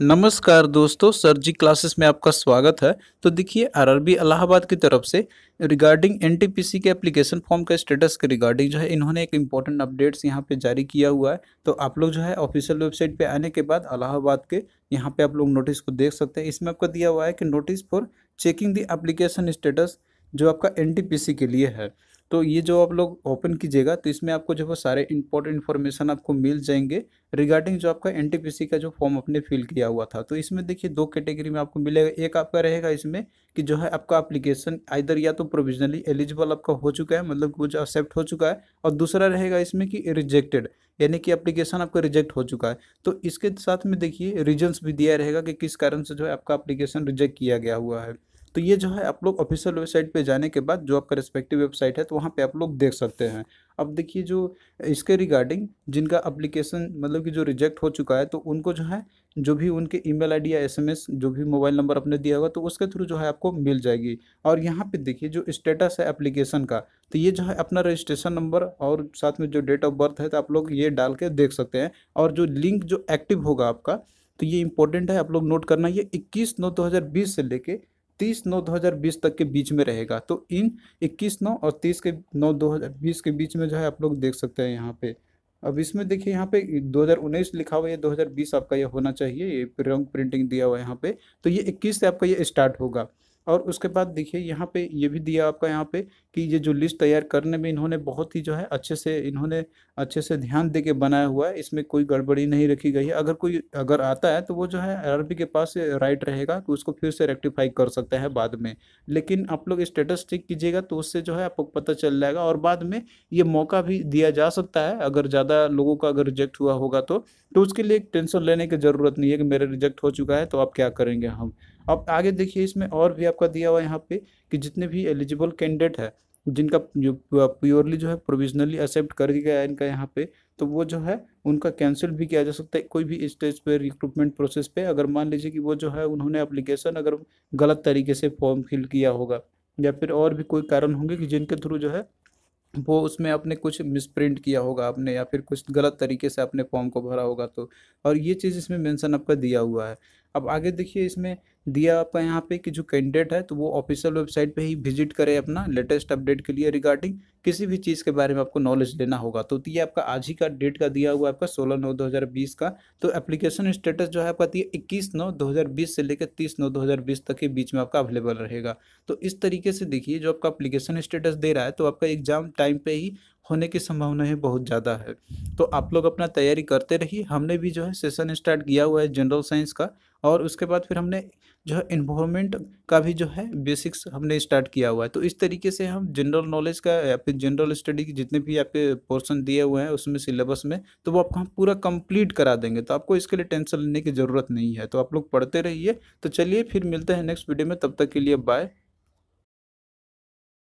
नमस्कार दोस्तों सर जी क्लासेस में आपका स्वागत है तो देखिए आरआरबी इलाहाबाद की तरफ से रिगार्डिंग एनटीपीसी के एप्लीकेशन फॉर्म का स्टेटस के रिगार्डिंग जो है इन्होंने एक इम्पॉर्टेंट अपडेट्स यहाँ पे जारी किया हुआ है तो आप लोग जो है ऑफिशियल वेबसाइट पे आने के बाद अलाहाबाद के यहाँ पर आप लोग नोटिस को देख सकते हैं इसमें आपका दिया हुआ है कि notice for checking the application status जो आपका एन के लिए है तो ये जो आप लोग ओपन कीजिएगा तो इसमें आपको जो है सारे इंपॉर्टेंट इन्फॉर्मेशन आपको मिल जाएंगे रिगार्डिंग जो आपका एन का जो फॉर्म आपने फिल किया हुआ था तो इसमें देखिए दो कैटेगरी में आपको मिलेगा एक आपका रहेगा इसमें कि जो है आपका अप्लीकेशन आइधर या तो प्रोविजनली एलिजिबल आपका हो चुका है मतलब कुछ एक्सेप्ट हो चुका है और दूसरा रहेगा इसमें कि रिजेक्टेड यानी कि एप्लीकेशन आपका रिजेक्ट हो चुका है तो इसके साथ में देखिए रीजन्स भी दिया रहेगा कि किस कारण से जो है आपका अप्लीकेशन रिजेक्ट किया गया हुआ है तो ये जो है आप लोग ऑफिशियल वेबसाइट पे जाने के बाद जो आपका रिस्पेक्टिव वेबसाइट है तो वहाँ पे आप लोग देख सकते हैं अब देखिए जो इसके रिगार्डिंग जिनका अप्लीकेशन मतलब कि जो रिजेक्ट हो चुका है तो उनको जो है जो भी उनके ई मेल या एस जो भी मोबाइल नंबर आपने दिया होगा तो उसके थ्रू जो है आपको मिल जाएगी और यहाँ पर देखिए जो स्टेटस है अप्लीकेशन का तो ये जो है अपना रजिस्ट्रेशन नंबर और साथ में जो डेट ऑफ बर्थ है तो आप लोग ये डाल के देख सकते हैं और जो लिंक जो एक्टिव होगा आपका तो ये इंपॉर्टेंट है आप लोग नोट करना ये 21 नौ 2020 से लेके तीस नौ दो हज़ार बीस तक के बीच में रहेगा तो इन इक्कीस नौ और तीस के नौ दो हज़ार बीस के बीच में जो है आप लोग देख सकते हैं यहाँ पे अब इसमें देखिए यहाँ पे 2019 लिखा हुआ है 2020 आपका ये होना चाहिए ये रंग प्रिंटिंग दिया हुआ है यहाँ पे तो ये 21 से आपका ये स्टार्ट होगा और उसके बाद देखिए यहाँ पे ये भी दिया आपका यहाँ पे कि ये जो लिस्ट तैयार करने में इन्होंने बहुत ही जो है अच्छे से इन्होंने अच्छे से ध्यान दे के बनाया हुआ है इसमें कोई गड़बड़ी नहीं रखी गई है अगर कोई अगर आता है तो वो जो है आर के पास राइट रहेगा कि तो उसको फिर से रेक्टिफाई कर सकता है बाद में लेकिन आप लोग स्टेटस चेक कीजिएगा तो उससे जो है आपको पता चल जाएगा और बाद में ये मौका भी दिया जा सकता है अगर ज़्यादा लोगों का अगर रिजेक्ट हुआ होगा तो, तो उसके लिए टेंशन लेने की ज़रूरत नहीं है कि मेरा रिजेक्ट हो चुका है तो आप क्या करेंगे हम अब आगे देखिए इसमें और भी आपका दिया हुआ यहाँ पे कि जितने भी एलिजिबल कैंडिडेट है जिनका जो प्योरली जो है प्रोविजनली एक्सेप्ट कर दिया गया इनका यहाँ पे तो वो जो है उनका कैंसिल भी किया जा सकता है कोई भी स्टेज पे रिक्रूटमेंट प्रोसेस पे अगर मान लीजिए कि वो जो है उन्होंने अप्लीकेशन अगर गलत तरीके से फॉर्म फिल किया होगा या फिर और भी कोई कारण होंगे कि जिनके थ्रू जो है वो उसमें आपने कुछ मिसप्रिंट किया होगा आपने या फिर कुछ गलत तरीके से अपने फॉर्म को भरा होगा तो और ये चीज़ इसमें मेंशन आपका दिया हुआ है अब आगे देखिए इसमें दिया आपका यहाँ पे कि जो कैंडिडेट है तो वो ऑफिशियल वेबसाइट पे ही विजिट करें अपना लेटेस्ट अपडेट के लिए रिगार्डिंग किसी भी चीज़ के बारे में आपको नॉलेज लेना होगा तो ये आपका आज ही का डेट का दिया हुआ आपका 16 नौ 2020 का तो एप्लीकेशन स्टेटस जो है आपका दिया 21 नौ 2020 से लेकर 30 नौ 2020 तक के बीच में आपका अवेलेबल रहेगा तो इस तरीके से देखिए जो आपका अप्लीकेशन स्टेटस दे रहा है तो आपका एग्जाम टाइम पर ही होने की संभावनाएँ बहुत ज़्यादा है तो आप लोग अपना तैयारी करते रहिए हमने भी जो है सेशन स्टार्ट किया हुआ है जनरल साइंस का और उसके बाद फिर हमने जो है इन्वॉर्मेंट का भी जो है बेसिक्स हमने स्टार्ट किया हुआ है तो इस तरीके से हम जनरल नॉलेज का या फिर जनरल स्टडी के जितने भी आपके पोर्सन दिए हुए हैं उसमें सिलेबस में तो वो आपको हम पूरा कंप्लीट करा देंगे तो आपको इसके लिए टेंशन लेने की ज़रूरत नहीं है तो आप लोग पढ़ते रहिए तो चलिए फिर मिलते हैं नेक्स्ट वीडियो में तब तक के लिए बाय